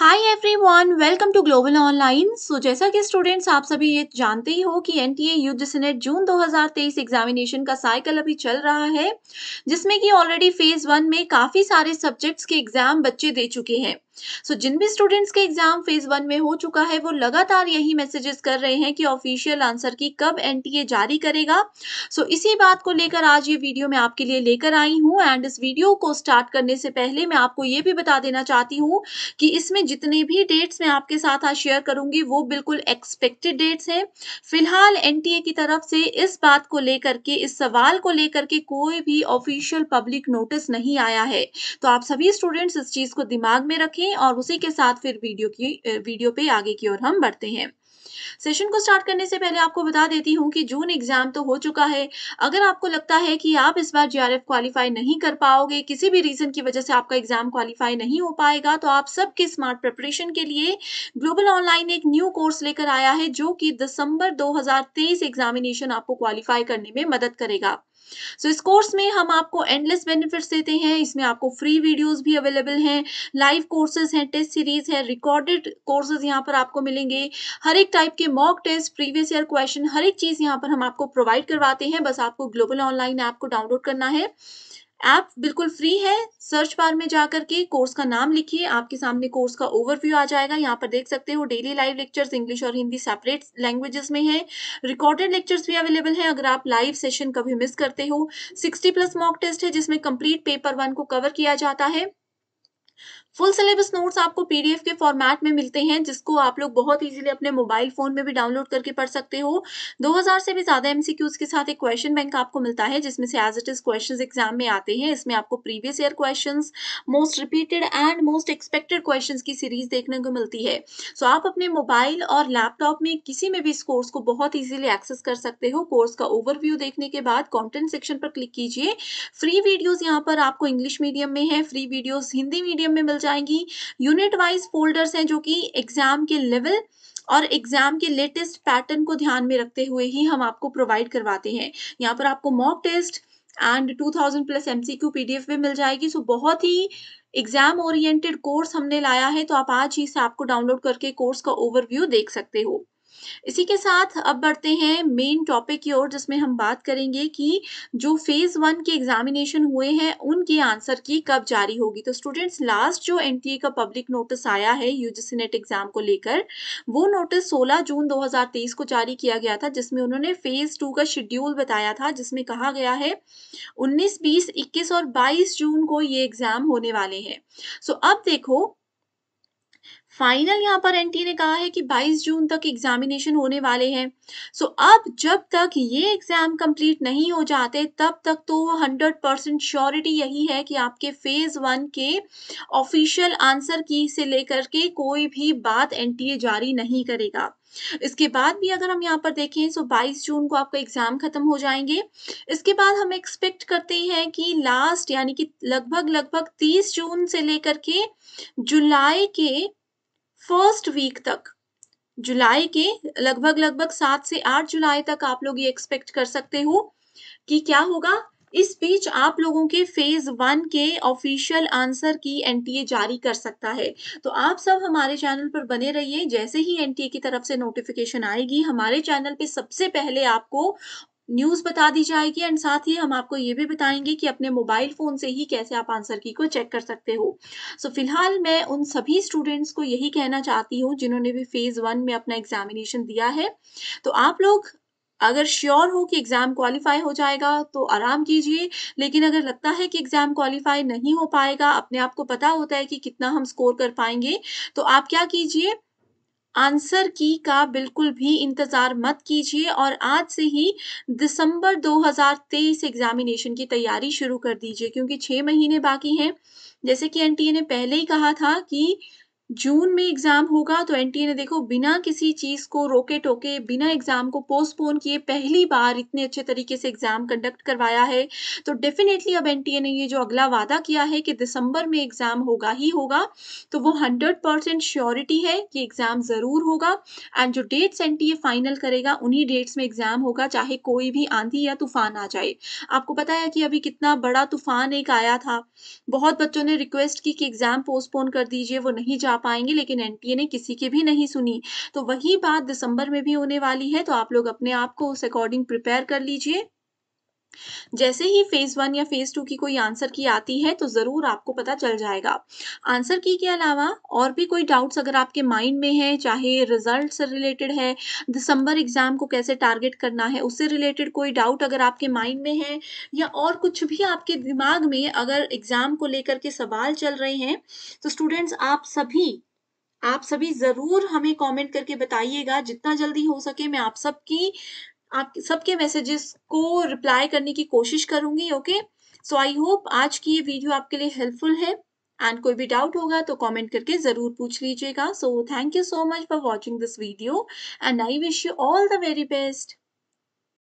hi everyone welcome to Global Online so जैसा कि students आप सभी ये जानते ही हो कि एनटीए युद्ध सीनेट जून 2023 एग्जामिनेशन का साइकिल अभी चल रहा है जिसमें कि ऑलरेडी फेज वन में काफ़ी सारे सब्जेक्ट्स के एग्जाम बच्चे दे चुके हैं सो so, जिन भी स्टूडेंट्स के एग्जाम फेज वन में हो चुका है वो लगातार यही मैसेजेस कर रहे हैं कि ऑफिशियल आंसर की कब एनटीए जारी करेगा सो so, इसी बात को लेकर आज ये वीडियो मैं आपके लिए लेकर आई हूँ एंड इस वीडियो को स्टार्ट करने से पहले मैं आपको ये भी बता देना चाहती हूँ कि इसमें जितने भी डेट्स मैं आपके साथ आज शेयर करूंगी वो बिल्कुल एक्सपेक्टेड डेट्स हैं फिलहाल एन की तरफ से इस बात को लेकर के इस सवाल को लेकर के कोई भी ऑफिशियल पब्लिक नोटिस नहीं आया है तो आप सभी स्टूडेंट्स इस चीज को दिमाग में रखें रखें और उसी के साथ फिर वीडियो की वीडियो पे आगे की ओर हम बढ़ते हैं सेशन को स्टार्ट करने से पहले आपको बता देती हूँ कि जून एग्जाम तो हो चुका है अगर आपको लगता है कि आप इस बार जीआरएफ क्वालिफाई नहीं कर पाओगे किसी भी रीजन की वजह से आपका एग्जाम क्वालिफाई नहीं हो पाएगा तो आप सबके स्मार्ट प्रिपरेशन के लिए ग्लोबल ऑनलाइन एक न्यू कोर्स लेकर आया है जो कि दिसंबर दो एग्जामिनेशन आपको क्वालिफाई करने में मदद करेगा सो so, इस कोर्स में हम आपको एंडलेस बेनिफिट्स देते हैं इसमें आपको फ्री वीडियोस भी अवेलेबल हैं लाइव कोर्सेज हैं टेस्ट सीरीज है रिकॉर्डेड कोर्सेज यहाँ पर आपको मिलेंगे हर एक टाइप के mock test previous year question हर एक चीज़ यहाँ पर हम आपको प्रोवाइड करवाते हैं बस आपको ग्लोबल ऑनलाइन ऐप को डाउनलोड करना है ऐप बिल्कुल फ्री है सर्च बार में जाकर के कोर्स का नाम लिखिए आपके सामने कोर्स का ओवरव्यू आ जाएगा यहाँ पर देख सकते हो डेली लाइव लेक्चर्स इंग्लिश और हिंदी सेपरेट लैंग्वेजेस में है रिकॉर्डेड लेक्चर्स भी अवेलेबल हैं अगर आप लाइव सेशन कभी मिस करते हो सिक्सटी प्लस मॉक टेस्ट है जिसमें कंप्लीट पेपर वन को कवर किया जाता है फुल सिलेबस नोट्स आपको पीडीएफ के फॉर्मेट में मिलते हैं जिसको आप लोग बहुत इजीली अपने मोबाइल फोन में भी डाउनलोड करके पढ़ सकते हो 2000 से भी ज्यादा एमसीक्यूज के साथ एक क्वेश्चन बैंक आपको मिलता है जिसमें से as it is question exam में आते हैं इसमें आपको previous year question most repeated and most expected question की सीरीज देखने को मिलती है सो so, आप अपने मोबाइल और लैपटॉप में किसी में भी इस कोर्स को बहुत ईजिली एक्सेस कर सकते हो कोर्स का ओवरव्यू देखने के बाद कॉन्टेंट सेक्शन पर क्लिक कीजिए फ्री वीडियोज यहाँ पर आपको इंग्लिश मीडियम में है फ्री वीडियोज हिंदी मीडियम में मिल जाएगी यूनिट वाइज फोल्डर्स हैं जो कि एग्जाम के लेवल और एग्जाम के लेटेस्ट पैटर्न को ध्यान में रखते हुए ही हम आपको प्रोवाइड करवाते हैं यहाँ पर आपको mock test and 2000 plus MCQ PDF में मिल जाएगी सो बहुत ही एग्जाम ओरिएंटेड कोर्स हमने लाया है तो आप आज ही से आपको डाउनलोड करके कोर्स का ओवरव्यू देख सकते हो इसी के साथ अब बढ़ते हैं मेन टॉपिक की ओर जिसमें हम बात करेंगे कि जो फेज वन के एग्जामिनेशन हुए हैं उनके आंसर की कब जारी होगी तो स्टूडेंट्स लास्ट जो एन का पब्लिक नोटिस आया है यूजीसी नेट एग्जाम को लेकर वो नोटिस 16 जून 2023 को जारी किया गया था जिसमें उन्होंने फेज टू का शेड्यूल बताया था जिसमें कहा गया है उन्नीस बीस इक्कीस और बाईस जून को ये एग्जाम होने वाले हैं सो अब देखो फाइनल यहाँ पर एनटीए ने कहा है कि 22 जून तक एग्जामिनेशन होने वाले हैं सो so, अब जब तक ये एग्जाम कंप्लीट नहीं हो जाते तब तक तो 100 परसेंट श्योरिटी यही है कि आपके फेज वन के ऑफिशियल आंसर की से लेकर के कोई भी बात एनटीए जारी नहीं करेगा इसके बाद भी अगर हम यहाँ पर देखें सो 22 जून को आपका एग्जाम खत्म हो जाएंगे इसके बाद हम एक्सपेक्ट करते हैं कि लास्ट यानी कि लगभग लगभग 30 जून से लेकर के जुलाई के फर्स्ट वीक तक जुलाई के लगभग लगभग सात से आठ जुलाई तक आप लोग ये एक्सपेक्ट कर सकते हो कि क्या होगा इस बीच आप लोगों के फेज वन के ऑफिशियल आंसर की एनटीए जारी कर सकता है तो आप सब हमारे चैनल पर बने रहिए जैसे ही एनटीए की तरफ से नोटिफिकेशन आएगी हमारे चैनल पे सबसे पहले आपको न्यूज़ बता दी जाएगी एंड साथ ही हम आपको ये भी बताएंगे कि अपने मोबाइल फ़ोन से ही कैसे आप आंसर की को चेक कर सकते हो सो so, फिलहाल मैं उन सभी स्टूडेंट्स को यही कहना चाहती हूँ जिन्होंने भी फेज़ वन में अपना एग्जामिनेशन दिया है तो आप लोग अगर श्योर हो कि एग्ज़ाम क्वालिफाई हो जाएगा तो आराम कीजिए लेकिन अगर लगता है कि एग्ज़ाम क्वालिफाई नहीं हो पाएगा अपने आप को पता होता है कि कितना हम स्कोर कर पाएंगे तो आप क्या कीजिए आंसर की का बिल्कुल भी इंतज़ार मत कीजिए और आज से ही दिसंबर 2023 एग्ज़ामिनेशन की तैयारी शुरू कर दीजिए क्योंकि छः महीने बाकी हैं जैसे कि एनटीए ने पहले ही कहा था कि जून में एग्जाम होगा तो एनटीए ने देखो बिना किसी चीज को रोके टोके बिना एग्जाम को पोस्टपोन किए पहली बार इतने अच्छे तरीके से एग्जाम कंडक्ट करवाया है तो डेफिनेटली अब एनटीए ने ये जो अगला वादा किया है कि दिसंबर में एग्जाम होगा ही होगा तो वो हंड्रेड परसेंट श्योरिटी है कि एग्जाम जरूर होगा एंड जो डेट्स एन फाइनल करेगा उन्ही डेट्स में एग्जाम होगा चाहे कोई भी आंधी या तूफान आ जाए आपको पता है कि अभी कितना बड़ा तूफान एक आया था बहुत बच्चों ने रिक्वेस्ट की कि एग्जाम पोस्टपोन कर दीजिए वो नहीं जा पाएंगे लेकिन एनटीए ने किसी की भी नहीं सुनी तो वही बात दिसंबर में भी होने वाली है तो आप लोग अपने आप को उस अकॉर्डिंग प्रिपेयर कर लीजिए जैसे ही फेज़ वन या फेज़ टू की कोई आंसर की आती है तो ज़रूर आपको पता चल जाएगा आंसर की के अलावा और भी कोई डाउट्स अगर आपके माइंड में है चाहे रिजल्ट से रिलेटेड है दिसंबर एग्ज़ाम को कैसे टारगेट करना है उससे रिलेटेड कोई डाउट अगर आपके माइंड में है या और कुछ भी आपके दिमाग में अगर एग्ज़ाम को लेकर के सवाल चल रहे हैं तो स्टूडेंट्स आप सभी आप सभी ज़रूर हमें कमेंट करके बताइएगा जितना जल्दी हो सके मैं आप सबकी आप सबके मैसेजेस को रिप्लाई करने की कोशिश करूंगी ओके सो आई होप आज की ये वीडियो आपके लिए हेल्पफुल है एंड कोई भी डाउट होगा तो कमेंट करके जरूर पूछ लीजिएगा so thank you so much for watching this video and I wish you all the very best